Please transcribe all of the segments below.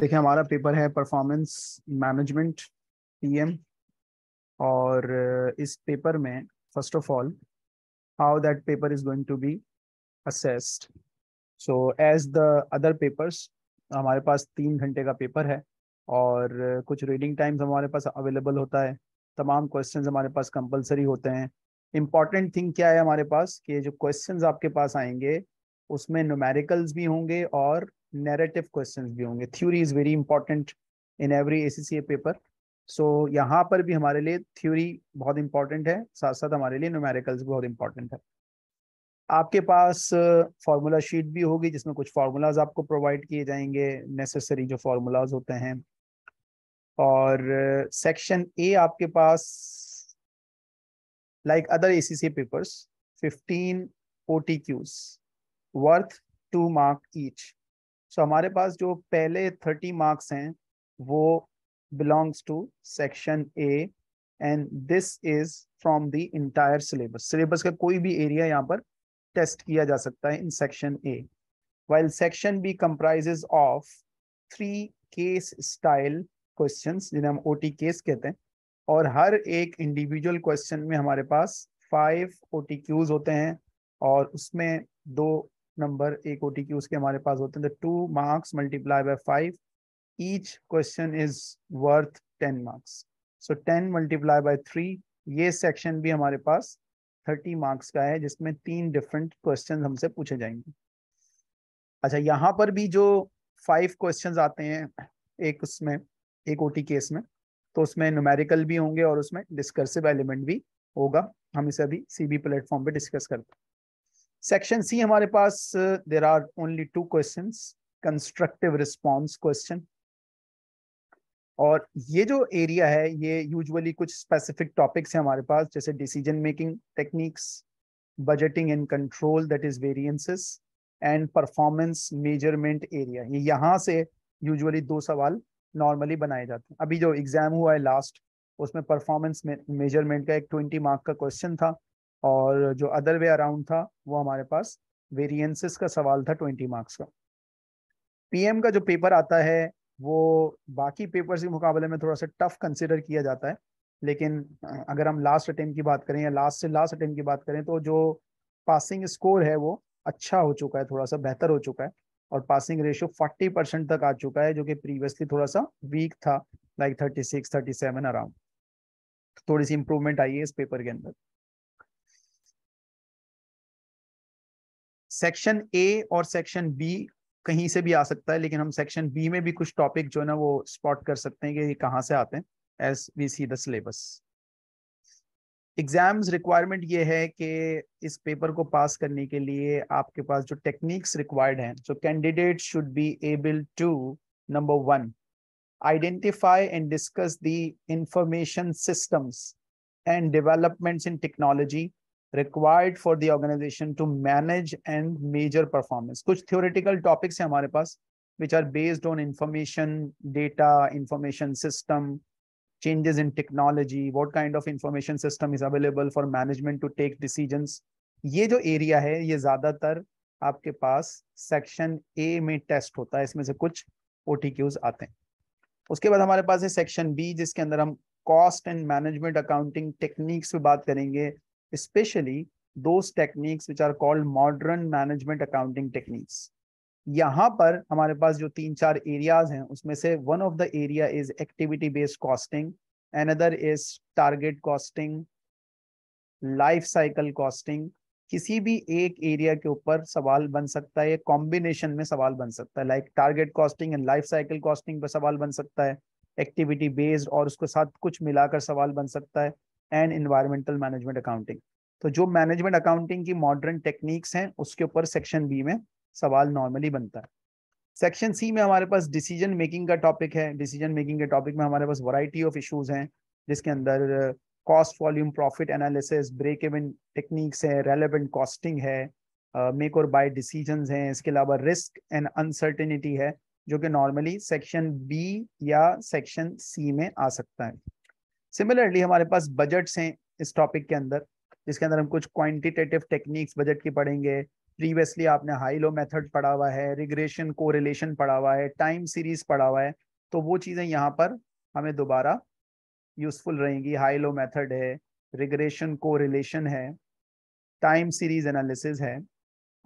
देखिए हमारा पेपर है परफॉर्मेंस मैनेजमेंट पीएम और इस पेपर में first of all how that paper is going to be assessed so as the other papers हमारे पास तीन घंटे का पेपर है और कुछ रीडिंग टाइम्स हमारे पास अवेलेबल होता है तमाम क्वेश्चंस हमारे पास कंपलसरी होते हैं इम्पॉर्टेंट थिंग क्या है हमारे पास कि जो क्वेश्चंस आपके पास आएंगे उसमें नोमेरिकल्स भी होंगे और नेरेटिव क्वेश्चन भी होंगे theory is very important in every a paper so यहाँ पर भी हमारे लिए थ्योरी बहुत इंपॉर्टेंट है साथ साथ हमारे लिए न्यूमेरिकल्स बहुत इंपॉर्टेंट है आपके पास फार्मूला uh, शीट भी होगी जिसमें कुछ फार्मूलाज आपको प्रोवाइड किए जाएंगे नेसेसरी जो फार्मूलाज होते हैं और सेक्शन uh, ए आपके पास like other ACC papers 15 Qs worth two mark each so हमारे पास जो पहले थर्टी मार्क्स हैं वो belongs to section A and this is from the entire syllabus syllabus का कोई भी एरिया यहाँ पर टेस्ट किया जा सकता है in section A while section B comprises of three case style questions जिन्हें हम ओटी केस कहते हैं और हर एक इंडिविजुअल क्वेश्चन में हमारे पास फाइव ओ टी क्यूज होते हैं और उसमें दो नंबर एक ओ उसके हमारे पास होते हैं two marks multiply by five each question is worth ten marks so ten multiply by three ये सेक्शन भी हमारे पास थर्टी मार्क्स का है जिसमें तीन डिफरेंट क्वेश्चन हमसे पूछे जाएंगे अच्छा यहाँ पर भी जो फाइव क्वेश्चन आते हैं एक उसमें एक ओटी केस में तो उसमें न्यूमेरिकल भी होंगे और उसमें डिस्कर्सिव एलिमेंट भी होगा हम इसे अभी सीबी प्लेटफॉर्म पे डिस्कस करते हैं सेक्शन सी हमारे पास there are only two question constructive response question और ये जो एरिया है ये यूजुअली कुछ स्पेसिफिक टॉपिक्स हैं हमारे पास जैसे decision making techniques budgeting and control that is variances and performance measurement area ये यहाँ से यूजुअली दो सवाल नॉर्मली बनाए जाते हैं अभी जो एग्जाम हुआ है लास्ट उसमें परफॉर्मेंस मेजरमेंट का एक ट्वेंटी मार्क का क्वेश्चन था और जो अदर वे अराउंड था वो हमारे पास वेरिएंसेस का सवाल था ट्वेंटी मार्क्स का पीएम का जो पेपर आता है वो बाकी पेपर्स के मुकाबले में थोड़ा सा टफ कंसिडर किया जाता है लेकिन अगर हम लास्ट अटेम्प्ट की बात करें या लास्ट से लास्ट अटेम्प्ट की बात करें तो जो पासिंग स्कोर है वो अच्छा हो चुका है थोड़ा सा बेहतर हो चुका है और पासिंग रेशियो फोर्टी परसेंट तक आ चुका है जो कि प्रीवियसली थोड़ा सा वीक था like thirty six thirty seven around थोड़ी सी इंप्रूवमेंट आई है इस पेपर के अंदर सेक्शन ए और सेक्शन बी कहीं से भी आ सकता है लेकिन हम सेक्शन बी में भी कुछ टॉपिक जो है ना वो स्पॉट कर सकते हैं कि ये कहाँ से आते हैं as we see the syllabus exams requirement ये है कि इस पेपर को पास करने के लिए आपके पास जो टेक्निक्स रिक्वायर्ड हैं so candidate should be able to number one identify and discuss the information systems and developments in technology required for the organisation to manage and measure performance कुछ थियोरेटिकल टॉपिक्स हैं हमारे पास which are based on information data information system changes in technology what kind of information system is available for management to take decision ये जो area है ये ज्यादातर आपके पास सेक्शन ए में टेस्ट होता है इसमें से कुछ ओ आते हैं उसके बाद हमारे पास है सेक्शन बी जिसके अंदर हम cost and management accounting techniques पे बात करेंगे especially those techniques which are called modern management accounting techniques. यहाँ पर हमारे पास जो तीन चार एरियाज हैं उसमें से one of the area is activity based costing another is target costing life cycle costing किसी भी एक एरिया के ऊपर सवाल बन सकता है कॉम्बिनेशन में सवाल बन सकता है like target costing and life cycle costing पर सवाल बन सकता है एक्टिविटी बेस्ड और उसके साथ कुछ मिलाकर सवाल बन सकता है एंड इन्वायरमेंटल मैनेजमेंट अकाउंटिंग तो जो मैनेजमेंट अकाउंटिंग की मॉडर्न टेक्निक्स हैं उसके ऊपर सेक्शन बी में सवाल नॉर्मली बनता है सेक्शन सी में हमारे पास डिसीजन मेकिंग का टॉपिक है डिसीजन मेकिंग के टॉपिक में हमारे पास वराइटी ऑफ इशूज हैं जिसके अंदर cost volume profit analysis break even techniques है रेलिवेंट कॉस्टिंग है मेक और बाय डिसीजन हैं इसके अलावा रिस्क एंड अनसर्टिनिटी है जो कि नॉर्मली सेक्शन बी या सेक्शन सी में आ सकता है सिमिलरली हमारे पास बजट्स हैं इस टॉपिक के अंदर जिसके अंदर हम कुछ क्वांटिटेटिव टेक्निक्स बजट की पढ़ेंगे प्रीवियसली आपने हाई लो मेथड पढ़ा हुआ है रिग्रेशन रिलेशन पढ़ा हुआ है टाइम सीरीज पढ़ा हुआ है तो वो चीज़ें यहाँ पर हमें दोबारा यूजफुल रहेंगी हाई लो मेथड है रिग्रेशन रिलेशन है टाइम सीरीज एनालिसिस है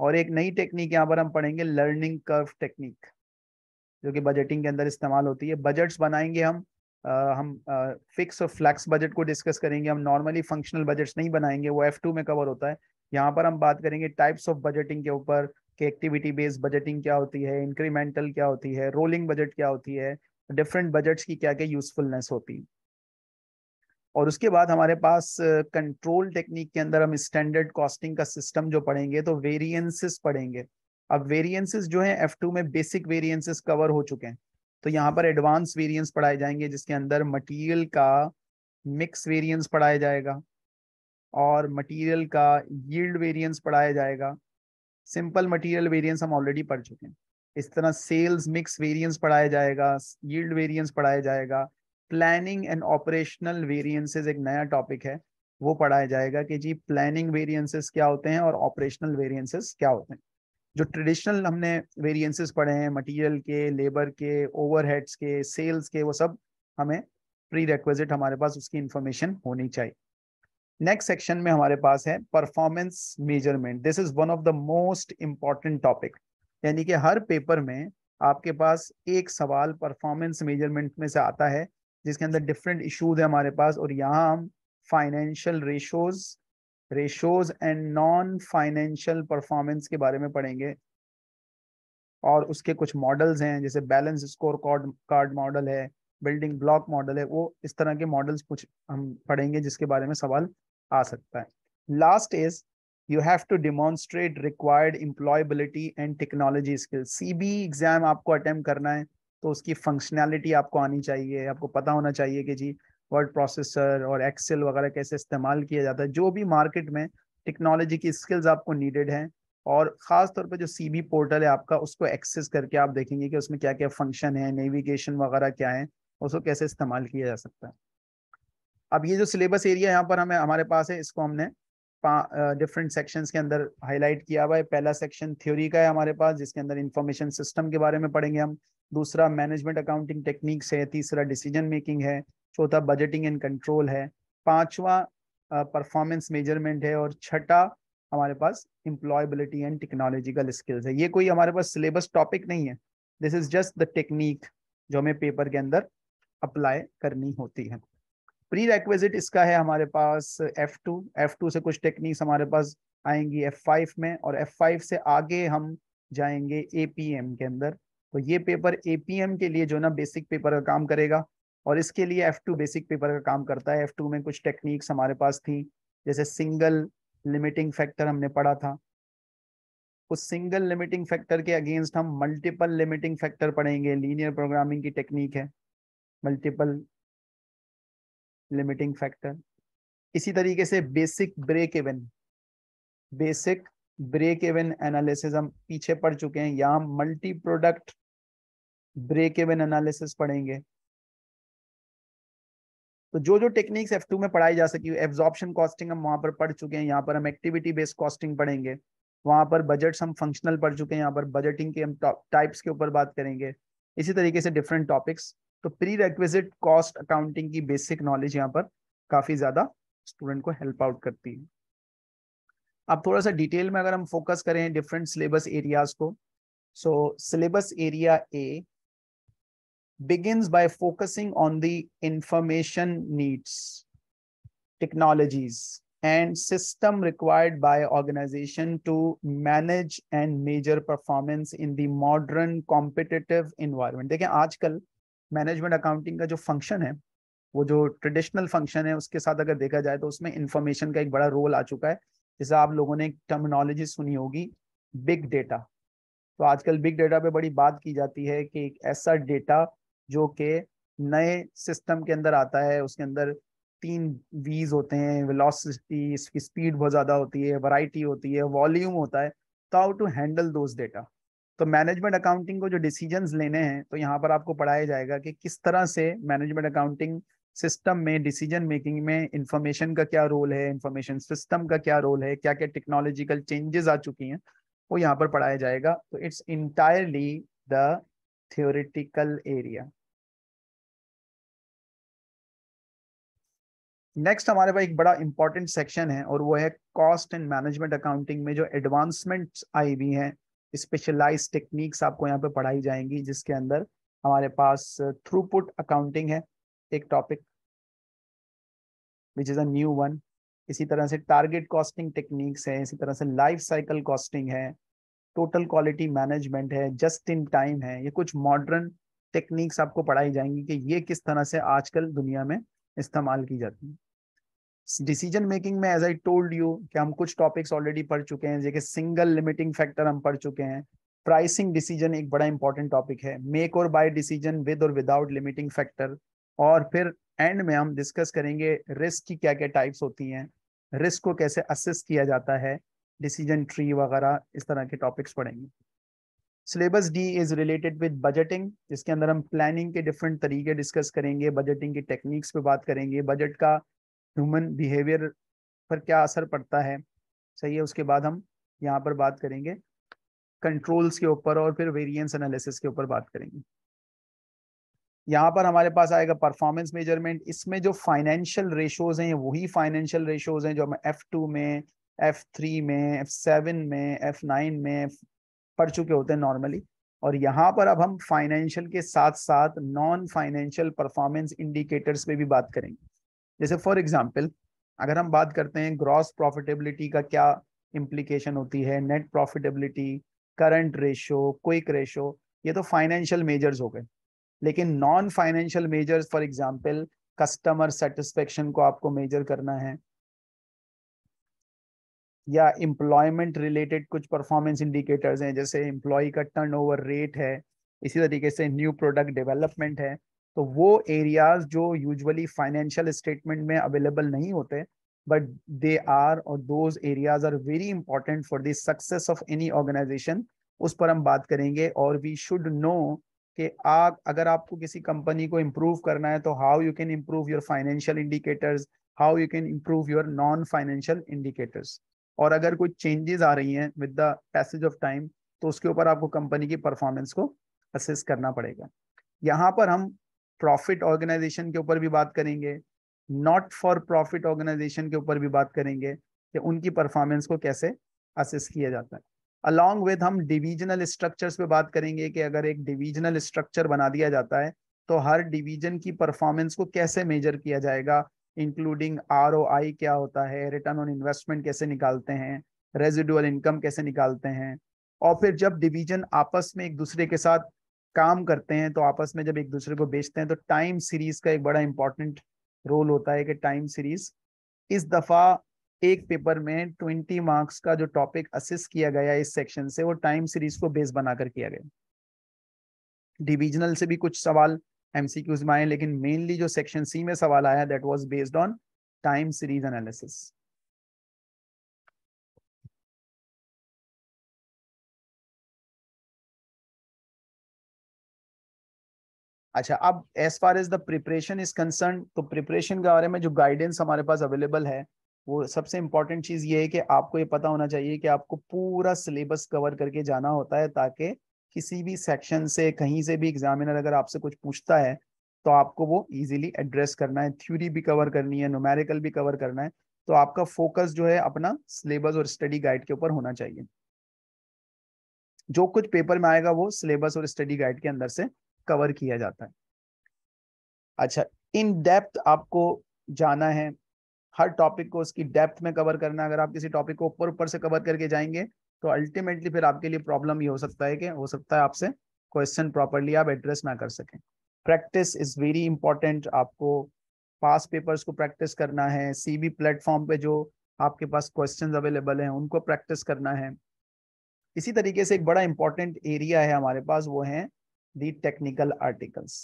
और एक नई टेक्निक यहाँ पर हम पढ़ेंगे लर्निंग कर्व टेक्निक जो कि बजटिंग के अंदर इस्तेमाल होती है बजट्स बनाएंगे हम Uh, हम फिक्स और फ्लैक्स बजट को डिस्कस करेंगे हम नॉर्मली फंक्शनल बजट्स नहीं बनाएंगे वो एफ टू में कवर होता है यहाँ पर हम बात करेंगे टाइप्स ऑफ बजटिंग के ऊपर कि एक्टिविटी बेस्ड बजटिंग क्या होती है इंक्रीमेंटल क्या होती है रोलिंग बजट क्या होती है डिफरेंट बजट्स की क्या क्या यूजफुलनेस होती और उसके बाद हमारे पास कंट्रोल uh, टेक्निक के अंदर हम स्टैंडर्ड कॉस्टिंग का सिस्टम जो पढ़ेंगे तो वेरियंसिस पढ़ेंगे अब वेरियंसिस जो है एफ में बेसिक वेरियंसिस कवर हो चुके हैं तो यहाँ पर एडवांस वेरिएंस पढ़ाए जाएंगे जिसके अंदर मटेरियल का मिक्स वेरिएंस पढ़ाया जाएगा और मटेरियल का यील्ड वेरिएंस पढ़ाया जाएगा सिंपल मटेरियल वेरिएंस हम ऑलरेडी पढ़ चुके हैं इस तरह सेल्स मिक्स वेरिएंस पढ़ाया जाएगा यील्ड वेरिएंस पढ़ाया जाएगा प्लानिंग एंड ऑपरेशनल वेरियंसेज एक नया टॉपिक है वो पढ़ाया जाएगा कि जी प्लानिंग वेरियंसेस क्या होते हैं और ऑपरेशनल वेरियंसेस क्या होते हैं जो ट्रेडिशनल हमने वेरिएंसेस पढ़े हैं मटेरियल के लेबर के ओवरहेड्स के सेल्स के वो सब हमें प्री रिक्वेजिट हमारे पास उसकी इंफॉर्मेशन होनी चाहिए नेक्स्ट सेक्शन में हमारे पास है performance measurement this is one of the most important topic यानी कि हर पेपर में आपके पास एक सवाल परफॉर्मेंस मेजरमेंट में से आता है जिसके अंदर डिफरेंट इशूज है हमारे पास और यहाँ हम financial ratios ratios and non financial performance के बारे में पढ़ेंगे और उसके कुछ मॉडल्स हैं जैसे balance score card card model है बिल्डिंग ब्लॉक मॉडल है वो इस तरह के मॉडल्स कुछ हम पढ़ेंगे जिसके बारे में सवाल आ सकता है last is you have to demonstrate required employability and technology skill C B exam आपको अटैम्प्ट करना है तो उसकी फंक्शनैलिटी आपको आनी चाहिए आपको पता होना चाहिए कि जी वर्ड प्रोसेसर और एक्सेल वगैरह कैसे इस्तेमाल किया जाता है जो भी मार्केट में टेक्नोलॉजी की स्किल्स आपको नीडेड हैं और ख़ास तौर पर जो सी बी पोर्टल है आपका उसको एक्सेस करके आप देखेंगे कि उसमें क्या क्या फंक्शन है नेविगेशन वगैरह क्या है उसको कैसे इस्तेमाल किया जा सकता है अब ये जो सिलेबस एरिया यहाँ पर हमें हमारे पास है इसको हमने डिफरेंट सेक्शंस के अंदर हाईलाइट किया हुआ है पहला सेक्शन थ्योरी का है हमारे पास जिसके अंदर इंफॉर्मेशन सिस्टम के बारे में पढ़ेंगे हम दूसरा मैनेजमेंट अकाउंटिंग टेक्निक्स है तीसरा डिसीजन मेकिंग है चौथा बजटिंग एंड कंट्रोल है पांचवा परफॉर्मेंस मेजरमेंट है और छठा हमारे पास इम्प्लॉयबिलिटी एंड टेक्नोलॉजिकल स्किल्स है ये कोई हमारे पास सिलेबस टॉपिक नहीं है this is just the technique जो हमें पेपर के अंदर अप्लाई करनी होती है प्री रेक्विजिट इसका है हमारे पास एफ टू एफ टू से कुछ टेक्निक्स हमारे पास आएंगी एफ फाइव में और एफ फाइव से आगे हम जाएंगे ए पी एम के अंदर तो ये पेपर ए पी एम के लिए जो ना बेसिक पेपर का काम करेगा और इसके लिए एफ टू बेसिक पेपर का काम करता है एफ टू में कुछ टेक्निक्स हमारे पास थी जैसे सिंगल लिमिटिंग फैक्टर हमने पढ़ा था उस सिंगल लिमिटिंग फैक्टर के अगेंस्ट हम मल्टीपल लिमिटिंग फैक्टर पढ़ेंगे लीनियर प्रोग्रामिंग की टेक्निक है मल्टीपल लिमिटिंग फैक्टर इसी तरीके से basic break even basic break even analysis हम पीछे पढ़ चुके हैं या multi product break even analysis पढ़ेंगे तो जो जो टेक्निक्स एफ में पढ़ाई जा सकी एब्जॉर्प्शन कॉस्टिंग हम वहाँ पर पढ़ चुके हैं यहाँ पर हम एक्टिविटी बेस्ड कॉस्टिंग पढ़ेंगे वहाँ पर बजट्स हम फंक्शनल पढ़ चुके हैं यहाँ पर बजटिंग के हम टाइप्स के ऊपर बात करेंगे इसी तरीके से डिफरेंट टॉपिक्स तो प्री रेक्विजिट कॉस्ट अकाउंटिंग की बेसिक नॉलेज यहाँ पर काफी ज्यादा स्टूडेंट को हेल्प आउट करती है अब थोड़ा सा डिटेल में अगर हम फोकस करें डिफरेंट सिलेबस एरियाज को so syllabus area A begins by focusing on the information needs, technologies, and system required by organization to manage and major performance in the modern competitive environment. dekhen aajkal management accounting ka jo function hai wo jo traditional function hai uske sath agar dekha jaye to usme information ka ek bada role aa chuka hai jaisa aap logon ne terminology suni hogi big data तो आजकल big data पे बड़ी बात की जाती है कि एक ऐसा डेटा जो कि नए सिस्टम के अंदर आता है उसके अंदर तीन वीज होते हैं वेलोसिटी इसकी स्पीड बहुत ज़्यादा होती है वैरायटी होती है वॉल्यूम होता है तो how to handle those data तो मैनेजमेंट अकाउंटिंग को जो डिसीजन लेने हैं तो यहाँ पर आपको पढ़ाया जाएगा कि किस तरह से मैनेजमेंट अकाउंटिंग सिस्टम में डिसीजन मेकिंग में इंफॉर्मेशन का क्या रोल है इंफॉर्मेशन सिस्टम का क्या रोल है क्या क्या टेक्नोलॉजिकल चेंजेस आ चुकी हैं वो यहाँ पर पढ़ाया जाएगा तो it's entirely the theoretical area next हमारे पास एक बड़ा इंपॉर्टेंट सेक्शन है और वो है कॉस्ट एंड मैनेजमेंट अकाउंटिंग में जो एडवांसमेंट्स आई हुई हैं स्पेशलाइज टेक्निक्स आपको यहाँ पे पढ़ाई जाएंगी जिसके अंदर हमारे पास थ्रूपुट अकाउंटिंग है एक topic which is a new one इसी तरह से टारगेट कॉस्टिंग टेक्निक्स है इसी तरह से लाइफ साइकिल कॉस्टिंग है टोटल क्वालिटी मैनेजमेंट है जस्ट इन टाइम है ये कुछ मॉडर्न टेक्निक्स आपको पढ़ाई जाएंगी कि ये किस तरह से आजकल दुनिया में इस्तेमाल की जाती है डिसीजन मेकिंग में एज आई टोल्ड यू कि हम कुछ टॉपिक्स ऑलरेडी पढ़ चुके हैं जैसे सिंगल लिमिटिंग फैक्टर हम पढ़ चुके हैं प्राइसिंग डिसीजन एक बड़ा इंपॉर्टेंट टॉपिक है मेक और बाय डिसीजन विद और विदाउट लिमिटिंग फैक्टर और फिर एंड में हम डिस्कस करेंगे रिस्क की क्या क्या टाइप्स होती हैं रिस्क को कैसे असेस किया जाता है डिसीजन ट्री वगैरह इस तरह के टॉपिक्स पढ़ेंगे syllabus D is related with budgeting जिसके अंदर हम प्लानिंग के डिफरेंट तरीके डिस्कस करेंगे बजटिंग की टेक्निक्स पे बात करेंगे बजट का ह्यूमन बिहेवियर पर क्या असर पड़ता है सही है उसके बाद हम यहाँ पर बात करेंगे कंट्रोल्स के ऊपर और फिर वेरिएंस एनालिसिस के ऊपर बात करेंगे यहाँ पर हमारे पास आएगा परफॉर्मेंस मेजरमेंट इसमें जो फाइनेंशियल रेशोज हैं वही फाइनेंशियल रेशोज हैं जो हम एफ टू में एफ थ्री में एफ सेवन में एफ नाइन में पढ़ चुके होते हैं नॉर्मली और यहाँ पर अब हम फाइनेंशियल के साथ साथ नॉन फाइनेंशियल परफॉर्मेंस इंडिकेटर्स पे भी बात करेंगे जैसे फॉर एग्जाम्पल अगर हम बात करते हैं ग्रॉस प्रॉफिटेबिलिटी का क्या इम्प्लीकेशन होती है net profitability current ratio quick ratio ये तो फाइनेंशियल मेजर्स हो गए लेकिन non financial measures for example customer satisfaction को आपको मेजर करना है या एम्प्लॉयमेंट रिलेटेड कुछ परफॉर्मेंस इंडिकेटर्स हैं जैसे एम्प्लॉय का टर्नओवर रेट है इसी तरीके से न्यू प्रोडक्ट डेवलपमेंट है तो वो एरियाज जो यूजुअली फाइनेंशियल स्टेटमेंट में अवेलेबल नहीं होते बट दे आर और those areas are very important for the success of any organisation उस पर हम बात करेंगे और वी शुड नो कि आप अगर आपको किसी कंपनी को इम्प्रूव करना है तो how you can improve your financial indicators how you can improve your non financial indicators और अगर कोई चेंजेस आ रही हैं with the passage of time तो उसके ऊपर आपको कंपनी की परफॉर्मेंस को असेस करना पड़ेगा यहाँ पर हम प्रॉफिट ऑर्गेनाइजेशन के ऊपर भी बात करेंगे नॉट फॉर प्रॉफिट ऑर्गेनाइजेशन के ऊपर भी बात करेंगे कि उनकी परफॉर्मेंस को कैसे असेस किया जाता है अलॉन्ग विद हम डिविजनल स्ट्रक्चर्स पे बात करेंगे कि अगर एक डिविजनल स्ट्रक्चर बना दिया जाता है तो हर डिवीजन की परफॉर्मेंस को कैसे मेजर किया जाएगा इंक्लूडिंग आर क्या होता है रिटर्न ऑन इन्वेस्टमेंट कैसे निकालते हैं रेजिडुअल इनकम कैसे निकालते हैं और फिर जब डिवीजन आपस में एक दूसरे के साथ काम करते हैं तो आपस में जब एक दूसरे को बेचते हैं तो टाइम सीरीज का एक बड़ा इंपॉर्टेंट रोल होता है कि टाइम सीरीज इस दफा एक पेपर में ट्वेंटी मार्क्स का जो टॉपिक असिस्ट किया गया इस सेक्शन से वो टाइम सीरीज को बेस बनाकर किया गया डिविजनल से भी कुछ सवाल एमसीक्यूज में आए लेकिन मेनली जो सेक्शन सी में सवाल आया that was based on time series analysis अच्छा अब as far as the preparation is concern तो प्रिपरेशन के बारे में जो गाइडेंस हमारे पास अवेलेबल है वो सबसे इम्पॉर्टेंट चीज़ ये है कि आपको ये पता होना चाहिए कि आपको पूरा सिलेबस कवर करके जाना होता है ताकि किसी भी सेक्शन से कहीं से भी एग्जामिनर अगर आपसे कुछ पूछता है तो आपको वो इजीली एड्रेस करना है थ्योरी भी कवर करनी है नोमेरिकल भी कवर करना है तो आपका फोकस जो है अपना सिलेबस और स्टडी गाइड के ऊपर होना चाहिए जो कुछ पेपर में आएगा वो सिलेबस और स्टडी गाइड के अंदर से कवर किया जाता है अच्छा इन डेप्थ आपको जाना है हर टॉपिक को उसकी डेप्थ में कवर करना अगर आप किसी टॉपिक को ऊपर ऊपर से कवर करके जाएंगे तो अल्टीमेटली फिर आपके लिए प्रॉब्लम ये हो सकता है कि हो सकता है आपसे क्वेश्चन प्रॉपरली आप एड्रेस ना कर सकें प्रैक्टिस इज वेरी इंपॉर्टेंट आपको पास पेपर्स को प्रैक्टिस करना है सी बी प्लेटफॉर्म पे जो आपके पास क्वेश्चन अवेलेबल हैं उनको प्रैक्टिस करना है इसी तरीके से एक बड़ा इंपॉर्टेंट एरिया है हमारे पास वो है दी टेक्निकल आर्टिकल्स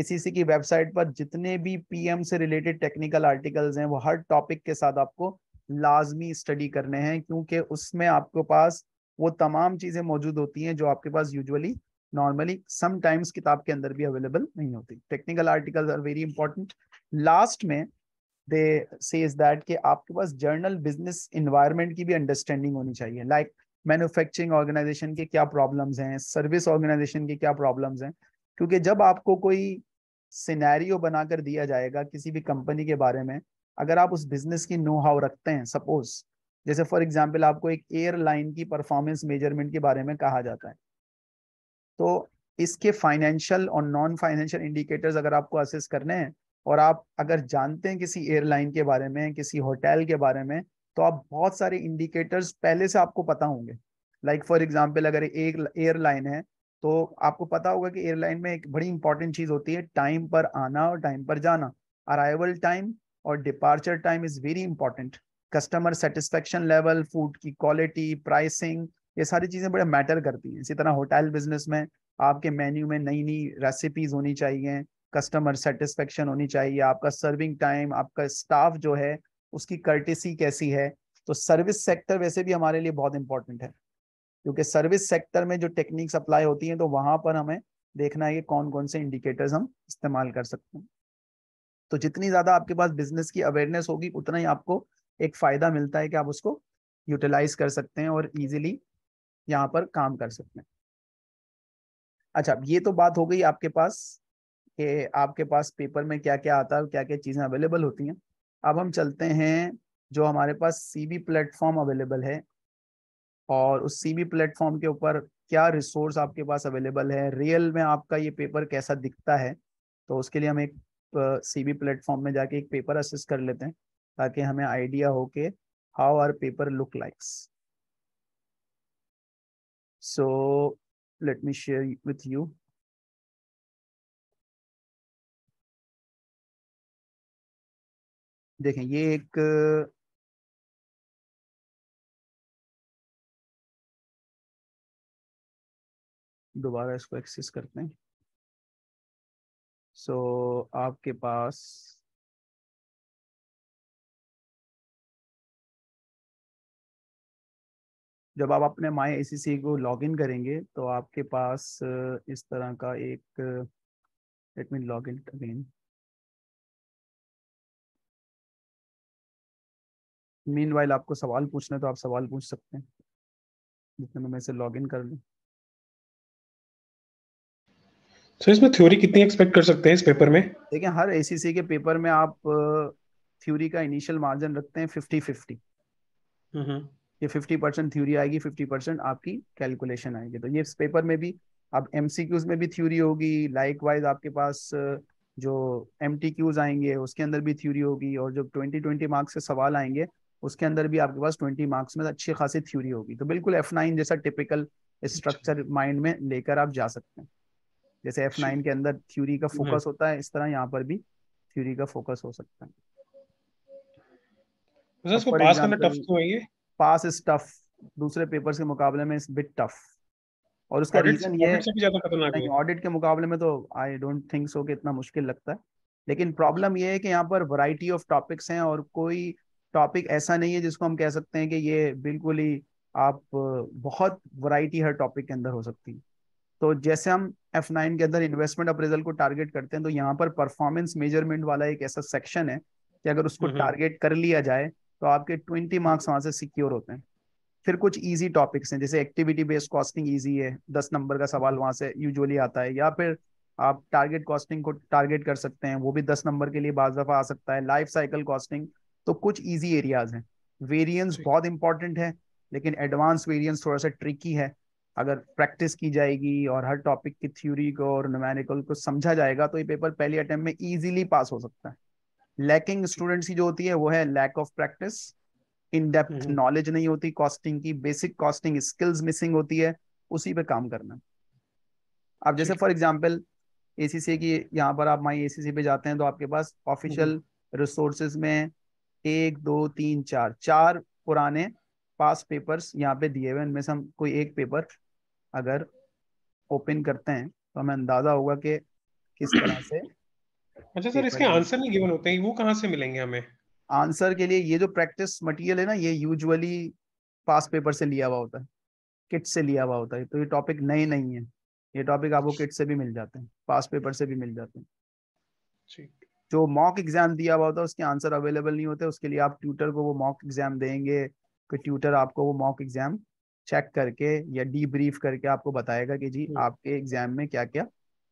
एसीसी की वेबसाइट पर जितने भी पीएम से रिलेटेड टेक्निकल आर्टिकल्स हैं वो हर टॉपिक के साथ आपको लाजमी स्टडी करने हैं क्योंकि उसमें आपके पास वो तमाम चीज़ें मौजूद होती हैं जो आपके पास यूजुअली नॉर्मली समटाइम्स किताब के अंदर भी अवेलेबल नहीं होती technical articles are very important last में दे सेज दैट कि आपके पास जर्नल बिजनेस इन्वायरमेंट की भी अंडरस्टैंडिंग होनी चाहिए लाइक like, मैन्युफैक्चरिंग ऑर्गेनाइजेशन के क्या प्रॉब्लम्स हैं सर्विस ऑर्गेनाइजेशन के क्या प्रॉब्लम्स हैं क्योंकि जब आपको कोई सिनेरियो बनाकर दिया जाएगा किसी भी कंपनी के बारे में अगर आप उस बिजनेस की नो हाउ रखते हैं सपोज जैसे फॉर एग्जाम्पल आपको एक एयरलाइन की परफॉर्मेंस मेजरमेंट के बारे में कहा जाता है तो इसके फाइनेंशियल और नॉन फाइनेंशियल इंडिकेटर्स अगर आपको असेस करने हैं और आप अगर जानते हैं किसी एयरलाइन के बारे में किसी होटल के बारे में तो आप बहुत सारे इंडिकेटर्स पहले से आपको पता होंगे लाइक फॉर एग्जाम्पल अगर एक एयरलाइन है तो आपको पता होगा कि एयरलाइन में एक बड़ी इंपॉर्टेंट चीज होती है टाइम पर आना और टाइम पर जाना अराइवल टाइम और departure time is very important customer satisfaction level food की क्वालिटी प्राइसिंग ये सारी चीजें बड़े मैटर करती हैं इसी तरह होटल बिजनेस में आपके मेन्यू में नई नई रेसिपीज होनी चाहिए कस्टमर सेटिस्फेक्शन होनी चाहिए आपका सर्विंग टाइम आपका स्टाफ जो है उसकी कर्टिसी कैसी है तो सर्विस सेक्टर वैसे भी हमारे लिए बहुत इंपॉर्टेंट है क्योंकि सर्विस सेक्टर में जो टेक्निक्स अप्लाई होती हैं तो वहां पर हमें देखना है कि कौन कौन से इंडिकेटर्स हम इस्तेमाल कर सकते हैं तो जितनी ज्यादा आपके पास बिजनेस की अवेयरनेस होगी उतना ही आपको एक फायदा मिलता है कि आप उसको यूटिलाइज कर सकते हैं और इजीली यहाँ पर काम कर सकते हैं अच्छा ये तो बात हो गई आपके पास कि आपके पास पेपर में क्या क्या आता है क्या क्या चीजें अवेलेबल होती हैं अब हम चलते हैं जो हमारे पास सीबी प्लेटफॉर्म अवेलेबल है और उस सीबी प्लेटफॉर्म के ऊपर क्या रिसोर्स आपके पास अवेलेबल है रियल में आपका ये पेपर कैसा दिखता है तो उसके लिए हम एक सीबी प्लेटफॉर्म में जाके एक पेपर असिस्ट कर लेते हैं ताकि हमें आइडिया हो के how our paper look likes so let me share with you देखें ये एक दोबारा इसको एक्सेस करते हैं सो so, आपके पास जब आप अपने माई ए को लॉगिन करेंगे तो आपके पास इस तरह का एक let me log in again mean आपको सवाल पूछना है तो आप सवाल पूछ सकते हैं जितने में मैं इसे लॉग इन कर लूँ तो इसमें थ्योरी कितनी एक्सपेक्ट कर सकते हैं इस पेपर में देखिए हर एसीसी के पेपर में आप थ्योरी का इनिशियल मार्जिन रखते हैं फिफ्टी हम्म। फिफ्टी ये फिफ्टी परसेंट थ्योरी आएगी फिफ्टी परसेंट आपकी कैलकुलेशन आएगी तो ये इस पेपर में भी आप एम में भी थ्योरी होगी लाइक वाइज आपके पास जो एम आएंगे उसके अंदर भी थ्योरी होगी और जो ट्वेंटी ट्वेंटी मार्क्स के सवाल आएंगे उसके अंदर भी आपके पास ट्वेंटी मार्क्स में अच्छी खासी थ्योरी होगी तो बिल्कुल एफ नाइन जैसा टिपिकल स्ट्रक्चर माइंड में लेकर आप जा सकते हैं जैसे एफ नाइन अच्छा। के अंदर थ्योरी का फोकस हम्म। होता है इस तरह यहाँ पर भी थ्योरी का फोकस हो सकता है पास इज टफ दूसरे पेपर के मुकाबले में इज बिट टफ और उसका रीजन ये है ऑडिट के मुकाबले में तो आई डोंट थिंक सो कि इतना मुश्किल लगता है लेकिन प्रॉब्लम ये है कि यहाँ पर वैरायटी ऑफ टॉपिक्स हैं और कोई टॉपिक ऐसा नहीं है जिसको हम कह सकते हैं कि ये बिल्कुल ही आप बहुत वैरायटी हर टॉपिक के अंदर हो सकती है तो जैसे हम एफ नाइन के अंदर इन्वेस्टमेंट अप्रेजल को टारगेट करते हैं तो यहाँ पर परफॉर्मेंस मेजरमेंट वाला एक ऐसा सेक्शन है कि अगर उसको टारगेट कर लिया जाए तो आपके ट्वेंटी मार्क्स वहां से सिक्योर होते हैं फिर कुछ इजी टॉपिक्स हैं जैसे एक्टिविटी बेस्ड कॉस्टिंग इजी है दस नंबर का सवाल वहां से यूजुअली आता है या फिर आप टारगेट कॉस्टिंग को टारगेट कर सकते हैं वो भी दस नंबर के लिए बाज दफा आ सकता है लाइफ साइकिल कॉस्टिंग तो कुछ इजी एरियाज हैं वेरिएंस बहुत इंपॉर्टेंट है लेकिन एडवांस वेरिएंस थोड़ा सा ट्रिकी है अगर प्रैक्टिस की जाएगी और हर टॉपिक की थ्योरी को और न्यूमेरिकल को समझा जाएगा तो ये पेपर पहले अटेम्प्ट में इजीली पास हो सकता है लैकिंग स्टूडेंट्स की जो होती है वो है lack of practice in depth knowledge नहीं होती कॉस्टिंग की बेसिक कॉस्टिंग स्किल्स मिसिंग होती है उसी पे काम करना अब जैसे फॉर एग्जाम्पल ए की यहाँ पर आप माई ए पे जाते हैं तो आपके पास ऑफिशियल हम्म। रिसोर्सेज में एक दो तीन चार चार पुराने पास पेपर्स यहाँ पे दिए हुए हैं इनमें से हम कोई एक पेपर अगर ओपन करते हैं तो हमें अंदाजा होगा कि किस तरह से अच्छा सर इसके आंसर नहीं गिवन होते हैं वो कहाँ से मिलेंगे हमें आंसर के लिए ये जो प्रैक्टिस मटेरियल है ना ये यूजुअली पास पेपर से लिया हुआ होता है किट से लिया हुआ होता है तो ये टॉपिक नए नहीं है ये टॉपिक आपको किट से भी मिल जाते हैं पास पेपर से भी मिल जाते हैं ठीक जो मॉक एग्जाम दिया हुआ होता है उसके आंसर अवेलेबल नहीं होते उसके लिए आप ट्यूटर को वो मॉक एग्जाम देंगे कि ट्यूटर आपको वो मॉक एग्जाम चेक करके या डी ब्रीफ करके आपको बताएगा कि जी हम्म। आपके एग्जाम में क्या क्या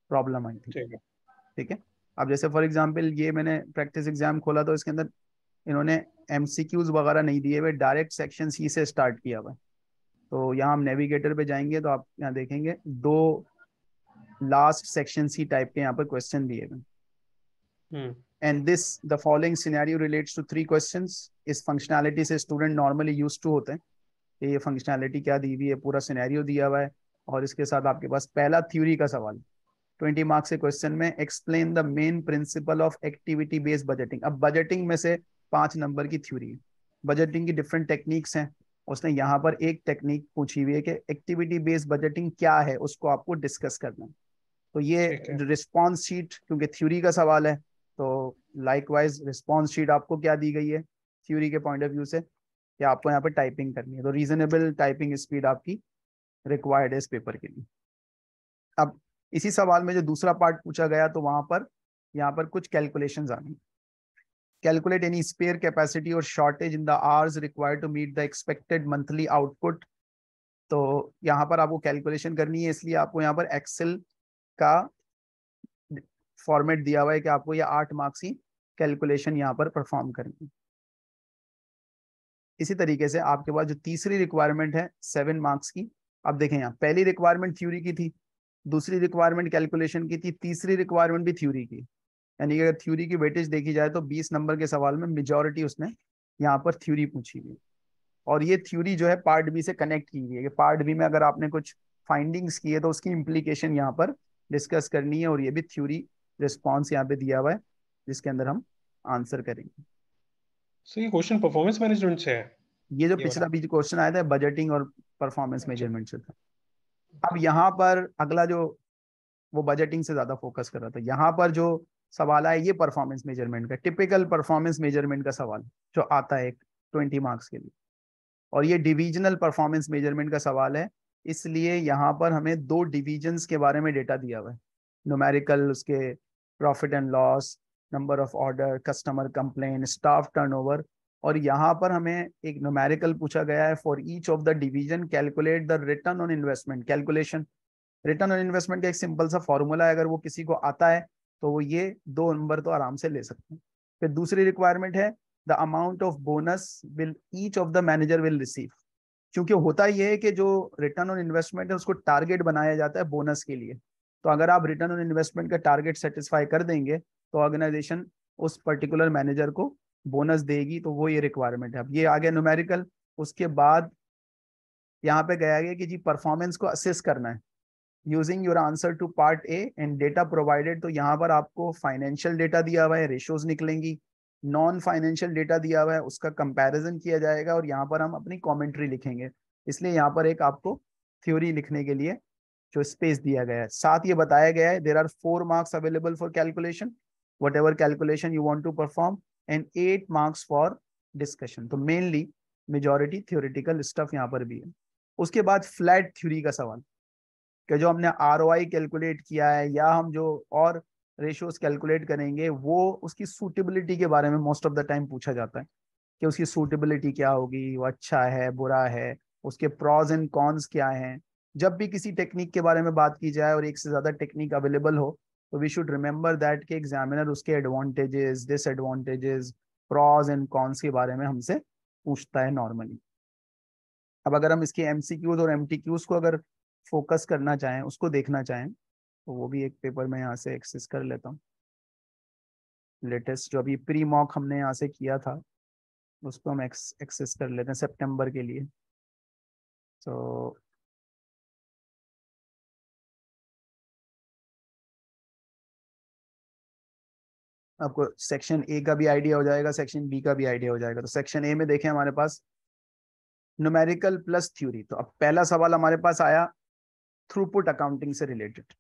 प्रॉब्लम आई थी ठीक है अब जैसे फॉर एग्जाम्पल ये मैंने प्रैक्टिस एग्जाम खोला तो इसके अंदर इन्होंने एम वगैरह नहीं दिए हुए डायरेक्ट सेक्शन सी से स्टार्ट किया हुआ तो यहाँ हम नेविगेटर पे जाएंगे तो आप यहाँ देखेंगे दो लास्ट सेक्शन सी टाइप के यहाँ पर क्वेश्चन दिए हुए Hmm. And this, the following scenario relates to three इस functionality से स्टूडेंट नॉर्मली used to होते हैं ये functionality क्या दी हुई है पूरा सिनेरियो दिया हुआ है और इसके साथ आपके पास पहला theory का सवाल 20 मार्क्स के क्वेश्चन में explain the main principle of activity based budgeting अब बजटिंग में से पांच नंबर की थ्योरी बजटिंग की डिफरेंट टेक्निक्स हैं उसने यहाँ पर एक टेक्निक पूछी हुई है कि एक्टिविटी बेस्ड बजटिंग क्या है उसको आपको डिस्कस करना है तो ये रिस्पॉन्स शीट क्योंकि थ्योरी का सवाल है तो लाइकवाइज रिस्पॉन्स शीट आपको क्या दी गई है थ्योरी के पॉइंट ऑफ व्यू से कि आपको यहाँ पे टाइपिंग करनी है तो रीजनेबल टाइपिंग स्पीड आपकी रिक्वायर्ड है इस पेपर के लिए अब इसी सवाल में जो दूसरा पार्ट पूछा गया तो वहां पर यहाँ पर कुछ कैलकुलेशन आनी कैलकुलेट एनी स्पेयर कैपेसिटी और shortage in the hours required to meet the expected monthly output तो यहाँ पर आपको कैलकुलेशन करनी है इसलिए आपको यहाँ पर एक्सेल का फॉर्मेट दिया हुआ है कि आपको ये आठ मार्क्स की कैलकुलेशन यहाँ पर परफॉर्म करनी इसी तरीके से आपके पास जो तीसरी रिक्वायरमेंट है सेवन मार्क्स की अब देखें यहाँ पहली रिक्वायरमेंट थ्योरी की थी दूसरी रिक्वायरमेंट कैलकुलेशन की थी तीसरी रिक्वायरमेंट भी थ्योरी की यानी कि अगर थ्योरी की वेटेज देखी जाए तो 20 नंबर के सवाल में मेजॉरिटी उसने यहाँ पर थ्योरी पूछी हुई और ये थ्योरी जो है पार्ट बी से कनेक्ट की हुई है कि पार्ट बी में अगर आपने कुछ फाइंडिंग्स किए तो उसकी इम्प्लीकेशन यहाँ पर डिस्कस करनी है और ये भी थ्योरी रिस्पॉन्स यहाँ पे दिया हुआ है जिसके अंदर हम आंसर करेंगे सो ये क्वेश्चन परफॉर्मेंस मैनेजमेंट से है ये जो ये पिछला भी क्वेश्चन आया था बजटिंग और परफॉर्मेंस अच्छा। मेजरमेंट से था अब यहाँ पर अगला जो वो बजटिंग से ज्यादा फोकस कर रहा था यहाँ पर जो सवाल आया ये परफॉर्मेंस मेजरमेंट का टिपिकल परफॉर्मेंस मेजरमेंट का सवाल जो आता है एक ट्वेंटी मार्क्स के लिए और ये डिविजनल परफॉर्मेंस मेजरमेंट का सवाल है इसलिए यहाँ पर हमें दो डिविजन्स के बारे में डेटा दिया हुआ है नोमेरिकल उसके profit and loss number of order customer complain staff turnover और यहाँ पर हमें एक नोमेरिकल पूछा गया है for each of the division calculate the return on investment calculation return on investment का एक सिंपल सा फॉर्मूला है अगर वो किसी को आता है तो वो ये दो नंबर तो आराम से ले सकते हैं फिर दूसरी रिक्वायरमेंट है the amount of bonus will each of the manager will receive क्योंकि होता यह है कि जो रिटर्न ऑन इन्वेस्टमेंट है उसको टारगेट बनाया जाता है बोनस के लिए तो अगर आप रिटर्न ऑन इन्वेस्टमेंट का टारगेट सेटिस्फाई कर देंगे तो ऑर्गेनाइजेशन उस पर्टिकुलर मैनेजर को बोनस देगी तो वो ये रिक्वायरमेंट है अब ये आ गया न्यूमेरिकल उसके बाद यहाँ पे गया गया कि जी परफॉर्मेंस को असेस करना है using your answer to part A and data provided तो यहाँ पर आपको फाइनेंशियल डेटा दिया हुआ है रेशोज निकलेंगी नॉन फाइनेंशियल डेटा दिया हुआ है उसका कंपेरिजन किया जाएगा और यहाँ पर हम अपनी कॉमेंट्री लिखेंगे इसलिए यहाँ पर एक आपको थ्योरी लिखने के लिए जो स्पेस दिया गया है साथ ये बताया गया है there are four marks available for calculation whatever calculation you want to perform and eight marks for discussion तो मेनली मेजोरिटी थियोरिटिकल स्टफ यहाँ पर भी है उसके बाद फ्लैट थ्योरी का सवाल कि जो हमने आर कैलकुलेट किया है या हम जो और रेशियोज कैलकुलेट करेंगे वो उसकी सूटेबिलिटी के बारे में मोस्ट ऑफ द टाइम पूछा जाता है कि उसकी सूटेबिलिटी क्या होगी वो अच्छा है बुरा है उसके प्रॉज एंड कॉन्स क्या हैं जब भी किसी टेक्निक के बारे में बात की जाए और एक से ज़्यादा टेक्निक अवेलेबल हो तो वी शुड रिमेम्बर दैट के एग्जामिनर उसके advantages disadvantages pros and cons के बारे में हमसे पूछता है नॉर्मली अब अगर हम इसके एम और एम को अगर फोकस करना चाहें उसको देखना चाहें तो वो भी एक पेपर में यहाँ से एक्सेस कर लेता हूँ लेटेस्ट जो अभी प्री मॉक हमने यहाँ से किया था उसको हम एक्सेस कर लेते हैं सेप्टेम्बर के लिए तो आपको सेक्शन ए का भी आइडिया हो जाएगा सेक्शन बी का भी आइडिया हो जाएगा तो सेक्शन ए में देखें हमारे पास न्यूमेरिकल प्लस थ्योरी तो अब पहला सवाल हमारे पास आया थ्रूपुट अकाउंटिंग से रिलेटेड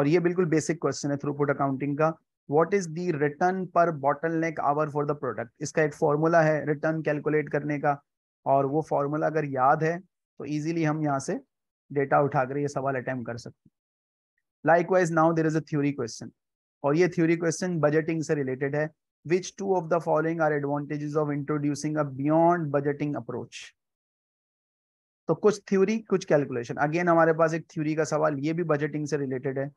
और ये बिल्कुल बेसिक क्वेश्चन है थ्रूपुट अकाउंटिंग का what is the return per bottleneck hour for the product इसका एक फॉर्मूला है रिटर्न कैलकुलेट करने का और वो फॉर्मूला अगर याद है तो ईजिली हम यहाँ से डेटा उठाकर ये सवाल अटैम्प कर सकते हैं likewise now there is a theory question और ये थ्योरी क्वेश्चन बजटिंग से रिलेटेड है which two of the following are advantages of introducing a beyond budgeting approach तो कुछ थ्योरी कुछ कैलकुलेशन अगेन हमारे पास एक थ्योरी का सवाल ये भी बजटिंग से रिलेटेड है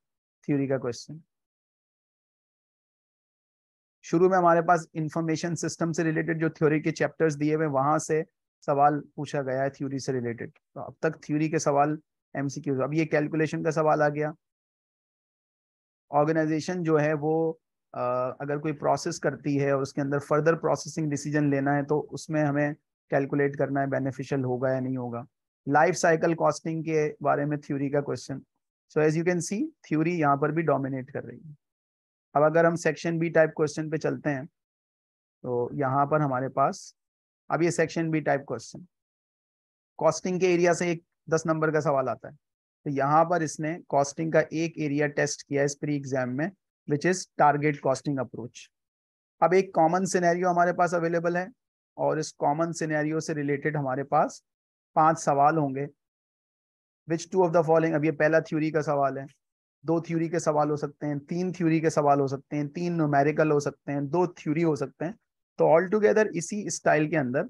थ्योरी का क्वेश्चन शुरू में हमारे पास इंफॉर्मेशन सिस्टम से रिलेटेड जो थ्योरी के चैप्टर्स दिए हुए वहां से सवाल पूछा गया है थ्योरी से रिलेटेड तो अब तक थ्योरी के सवाल एमसीक्यूज अब ये कैलकुलेशन का सवाल आ गया ऑर्गेनाइजेशन जो है वो अगर कोई प्रोसेस करती है और उसके अंदर फर्दर प्रोसेसिंग डिसीजन लेना है तो उसमें हमें कैलकुलेट करना है बेनिफिशियल होगा या नहीं होगा लाइफ साइकिल कॉस्टिंग के बारे में थ्योरी का question so as you can see theory यहाँ पर भी डोमिनेट कर रही है अब अगर हम सेक्शन बी टाइप क्वेश्चन पे चलते हैं तो यहाँ पर हमारे पास अब ये section B type question costing के एरिया से एक दस नंबर का सवाल आता है तो यहाँ पर इसने कॉस्टिंग का एक एरिया टेस्ट किया इस प्री एग्जाम में which is target costing approach अब एक कॉमन सिनेरियो हमारे पास अवेलेबल है और इस कॉमन सिनेरियो से रिलेटेड हमारे पास पांच सवाल होंगे which two of the following अब ये पहला थ्योरी का सवाल है दो थ्योरी के सवाल हो सकते हैं तीन थ्योरी के सवाल हो सकते हैं तीन नोमेरिकल हो सकते हैं दो थ्योरी हो सकते हैं तो ऑल टुगेदर इसी स्टाइल के अंदर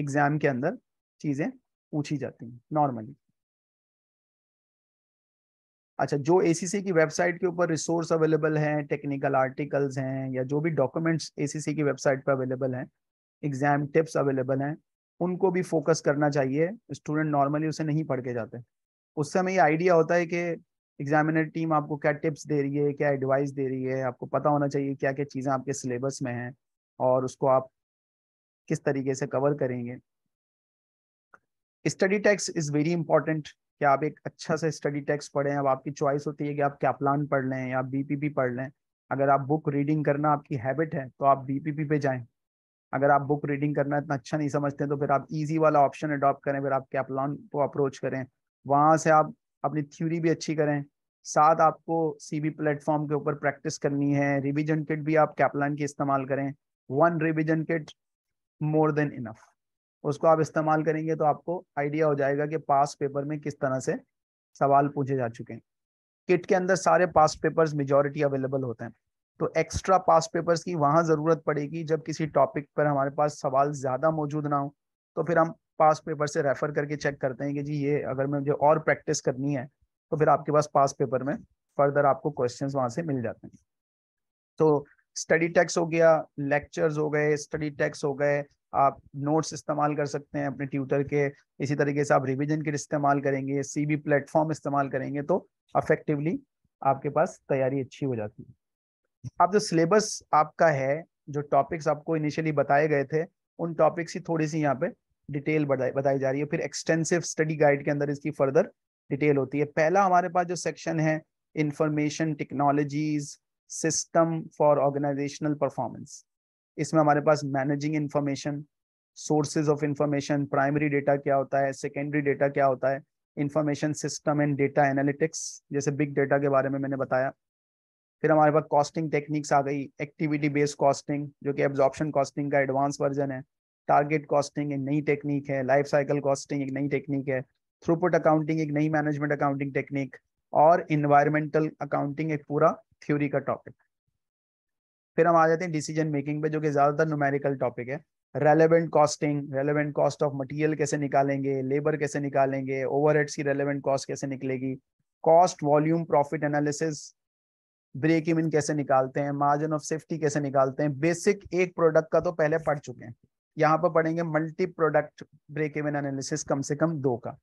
एग्जाम के अंदर चीज़ें पूछी जाती हैं नॉर्मली अच्छा जो एसीसी की वेबसाइट के ऊपर रिसोर्स अवेलेबल हैं टेक्निकल आर्टिकल्स हैं या जो भी डॉक्यूमेंट्स एसीसी की वेबसाइट पर अवेलेबल हैं एग्जाम टिप्स अवेलेबल हैं उनको भी फोकस करना चाहिए स्टूडेंट नॉर्मली उसे नहीं पढ़ के जाते उस समय ये आइडिया होता है कि एग्जामिनर टीम आपको क्या टिप्स दे रही है क्या एडवाइस दे रही है आपको पता होना चाहिए क्या क्या चीज़ें आपके सिलेबस में हैं और उसको आप किस तरीके से कवर करेंगे study text is very important कि आप एक अच्छा सा स्टडी टेक्स्ट पढ़ें अब आपकी चॉइस होती है कि आप क्या प्लान पढ़ लें या बीपीपी पढ़ लें अगर आप बुक रीडिंग करना आपकी हैबिट है तो आप बीपीपी पे जाएं अगर आप बुक रीडिंग करना इतना अच्छा नहीं समझते तो फिर आप इजी वाला ऑप्शन अडॉप्ट करें फिर आप कैपलॉन को अप्रोच करें वहाँ से आप अपनी थ्यूरी भी अच्छी करें साथ आपको सी बी प्लेटफॉर्म के ऊपर प्रैक्टिस करनी है रिविजन किट भी आप कैपलॉन की इस्तेमाल करें one revision kit more than enough उसको आप इस्तेमाल करेंगे तो आपको आइडिया हो जाएगा कि पास पेपर में किस तरह से सवाल पूछे जा चुके हैं किट के अंदर सारे पास पेपर्स मेजॉरिटी अवेलेबल होते हैं तो एक्स्ट्रा पास पेपर्स की वहाँ ज़रूरत पड़ेगी जब किसी टॉपिक पर हमारे पास सवाल ज़्यादा मौजूद ना हो तो फिर हम पास पेपर से रेफ़र करके चेक करते हैं कि जी ये अगर मैं मुझे और प्रैक्टिस करनी है तो फिर आपके पास पास पेपर में फर्दर आपको क्वेश्चन वहाँ से मिल जाते हैं तो स्टडी टेक्स हो गया लेक्चर्स हो गए स्टडी टेक्स हो गए आप नोट्स इस्तेमाल कर सकते हैं अपने ट्यूटर के इसी तरीके से आप रिविजन किट इस्तेमाल करेंगे सी बी प्लेटफॉर्म इस्तेमाल करेंगे तो अफेक्टिवली आपके पास तैयारी अच्छी हो जाती है आप जो सिलेबस आपका है जो टॉपिक्स आपको इनिशियली बताए गए थे उन टॉपिक्स की थोड़ी सी यहाँ पे डिटेल बताई बताई जा रही है फिर एक्सटेंसिव स्टडी गाइड के अंदर इसकी फर्दर डिटेल होती है पहला हमारे पास जो सेक्शन है information technologies system for organisational performance इसमें हमारे पास managing information sources of information primary data क्या होता है सेकेंडरी डेटा क्या होता है information system and data analytics जैसे बिग डेटा के बारे में मैंने बताया फिर हमारे पास कॉस्टिंग टेक्निक्स आ गई एक्टिविटी बेस्ड कॉस्टिंग जो कि एब्जॉर्प्शन कॉस्टिंग का एडवांस वर्जन है टारगेट कॉस्टिंग एक नई टेक्निक है लाइफ साइकिल कॉस्टिंग एक नई टेक्निक है थ्रूपुट अकाउंटिंग एक नई मैनेजमेंट अकाउंटिंग टेक्निक और इन्वायरमेंटल अकाउंटिंग एक पूरा थ्योरी का टॉपिक फिर हम आ जाते हैं डिसीजन मेकिंग पे जो कि ज्यादातर न्यूमेरिकल टॉपिक है relevant costing relevant cost of material कैसे निकालेंगे लेबर कैसे निकालेंगे ओवरहेड्स की रेलेवेंट कॉस्ट कैसे निकलेगी cost volume profit analysis break even कैसे निकालते हैं मार्जिन ऑफ सेफ्टी कैसे निकालते हैं बेसिक एक प्रोडक्ट का तो पहले पढ़ चुके हैं यहाँ पर पढ़ेंगे multi product break even analysis कम से कम दो का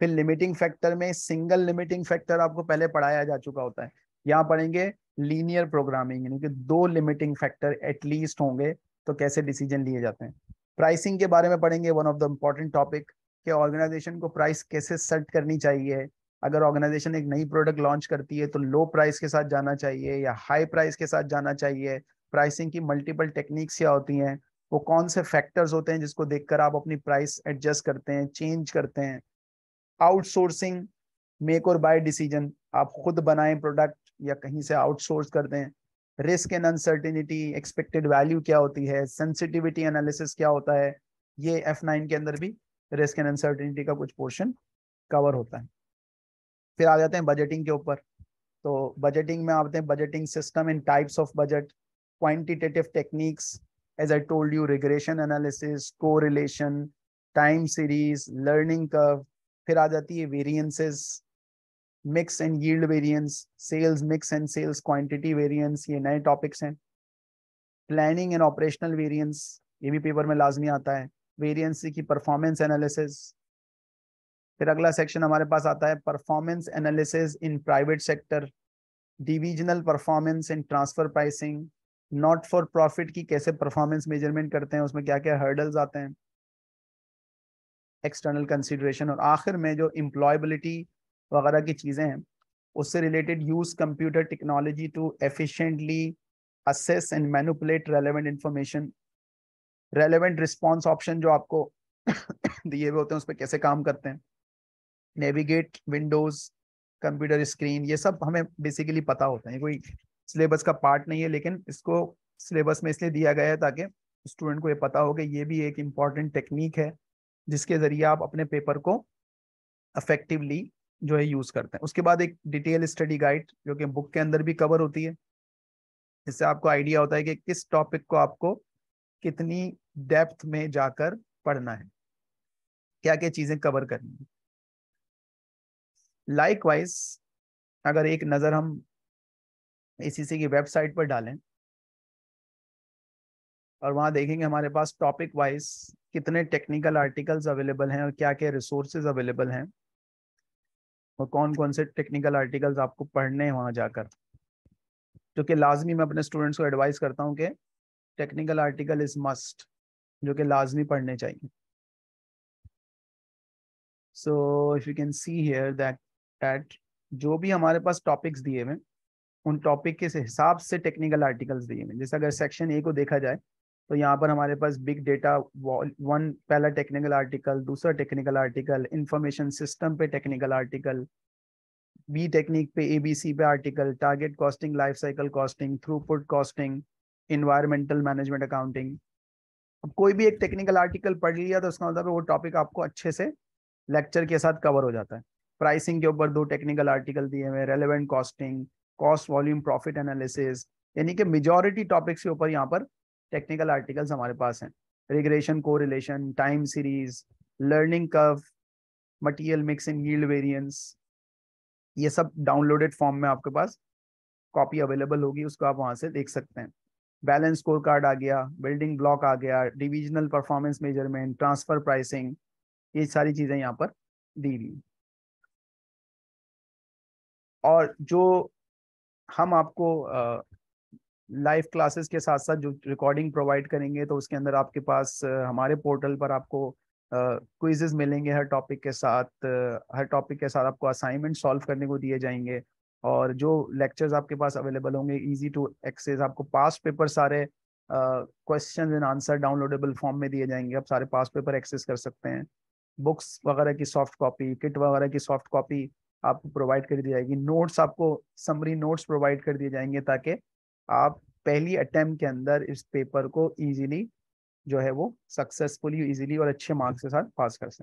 फिर लिमिटिंग फैक्टर में सिंगल लिमिटिंग फैक्टर आपको पहले पढ़ाया जा चुका होता है यहाँ पढ़ेंगे लीनियर प्रोग्रामिंग यानी कि दो लिमिटिंग फैक्टर एटलीस्ट होंगे तो कैसे डिसीजन लिए जाते हैं प्राइसिंग के बारे में पढ़ेंगे one of the important topic कि ऑर्गेनाइजेशन को प्राइस कैसे सेट करनी चाहिए अगर ऑर्गेनाइजेशन एक नई प्रोडक्ट लॉन्च करती है तो लो प्राइस के साथ जाना चाहिए या हाई प्राइस के साथ जाना चाहिए प्राइसिंग की मल्टीपल टेक्निक्स क्या होती हैं वो कौन से फैक्टर्स होते हैं जिसको देखकर आप अपनी प्राइस एडजस्ट करते हैं चेंज करते हैं आउटसोर्सिंग मेक और बाय डिसीजन आप खुद बनाएं प्रोडक्ट या कहीं से आउटसोर्स कर दें risk and uncertainty expected value क्या होती है सेंसिटिविटी एनालिसिस क्या होता है ये एफ नाइन के अंदर भी रिस्क एंड अनसर्टिनिटी का कुछ पोर्शन कवर होता है फिर आ जाते हैं बजटिंग के ऊपर तो बजटिंग में आते हैं budgeting system in types of budget quantitative techniques as I told you regression analysis relation time series learning curve फिर आ जाती है variances mix and yield variance sales mix and sales quantity variance ये नए topics हैं planning and operational variance ये भी paper में लाजमी आता है वेरिएंसी की परफॉर्मेंस एनालिसिस फिर अगला सेक्शन हमारे पास आता है performance analysis in private sector divisional performance in transfer pricing not for profit की कैसे परफॉर्मेंस मेजरमेंट करते हैं उसमें क्या क्या हर्डल्स आते हैं एक्सटर्नल कंसिडरेशन और आखिर में जो इम्प्लॉयबिलिटी वगैरह की चीज़ें हैं उससे related use computer technology to efficiently access and manipulate relevant information relevant response option जो आपको दिए हुए होते हैं उस पर कैसे काम करते हैं नेविगेट विंडोज़ कंप्यूटर स्क्रीन ये सब हमें बेसिकली पता होता है कोई सिलेबस का पार्ट नहीं है लेकिन इसको सिलेबस में इसलिए दिया गया है ताकि स्टूडेंट को ये पता हो कि ये भी एक इम्पॉर्टेंट टेक्निक है जिसके ज़रिए आप अपने पेपर को अफेक्टिवली जो है यूज करते हैं उसके बाद एक डिटेल स्टडी गाइड जो कि बुक के अंदर भी कवर होती है इससे आपको आइडिया होता है कि किस टॉपिक को आपको कितनी डेप्थ में जाकर पढ़ना है क्या क्या चीजें कवर करनी है लाइकवाइज अगर एक नजर हम एसीसी की वेबसाइट पर डालें और वहां देखेंगे हमारे पास टॉपिक वाइज कितने टेक्निकल आर्टिकल्स अवेलेबल हैं और क्या क्या रिसोर्सेज अवेलेबल हैं और कौन कौन से टेक्निकल आर्टिकल्स आपको पढ़ने हैं वहाँ जाकर जो कि लाजमी मैं अपने स्टूडेंट्स को एडवाइस करता हूँ कि टेक्निकल आर्टिकल इज मस्ट जो कि लाजमी पढ़ने चाहिए so if you can see here that that जो भी हमारे पास टॉपिक्स दिए हुए उन टॉपिक के हिसाब से टेक्निकल आर्टिकल्स दिए हुए जैसे अगर सेक्शन ए को देखा जाए तो यहाँ पर हमारे पास बिग डेटा वन पहला टेक्निकल आर्टिकल दूसरा टेक्निकल आर्टिकल इंफॉर्मेशन सिस्टम पे टेक्निकल आर्टिकल बी टेक्निक पे एबीसी पे article target costing life cycle costing throughput costing environmental management accounting अब कोई भी एक टेक्निकल आर्टिकल पढ़ लिया तो उसका मतलब वो टॉपिक आपको अच्छे से लेक्चर के साथ कवर हो जाता है प्राइसिंग के ऊपर दो टेक्निकल आर्टिकल दिए हुए relevant costing cost volume profit analysis यानी कि मेजोरिटी टॉपिक्स के ऊपर यहाँ पर टेक्निकल आर्टिकल्स हमारे पास हैं regression correlation time series learning curve material mix in yield variance ये सब डाउनलोडेड फॉर्म में आपके पास कॉपी अवेलेबल होगी उसको आप वहाँ से देख सकते हैं बैलेंस स्कोर कार्ड आ गया बिल्डिंग ब्लॉक आ गया divisional performance measurement transfer pricing ये सारी चीज़ें यहाँ पर दी हुई और जो हम आपको लाइव क्लासेस के साथ साथ जो रिकॉर्डिंग प्रोवाइड करेंगे तो उसके अंदर आपके पास हमारे पोर्टल पर आपको क्विजेज uh, मिलेंगे हर टॉपिक के साथ uh, हर टॉपिक के साथ आपको असाइनमेंट सॉल्व करने को दिए जाएंगे और जो लेक्चर्स आपके पास अवेलेबल होंगे इजी टू एक्सेस आपको पास पेपर सारे question and answer downloadable form में दिए जाएंगे आप सारे पास पेपर एक्सेस कर सकते हैं बुक्स वगैरह की सॉफ्ट कॉपी किट वगैरह की सॉफ्ट कॉपी आपको प्रोवाइड कर दी जाएगी नोट्स आपको समरी नोट्स प्रोवाइड कर दिए जाएंगे ताकि आप पहली अटेम्प्ट के अंदर इस पेपर को इजीली जो है वो सक्सेसफुली इजीली और अच्छे मार्क्स के साथ पास कर सकते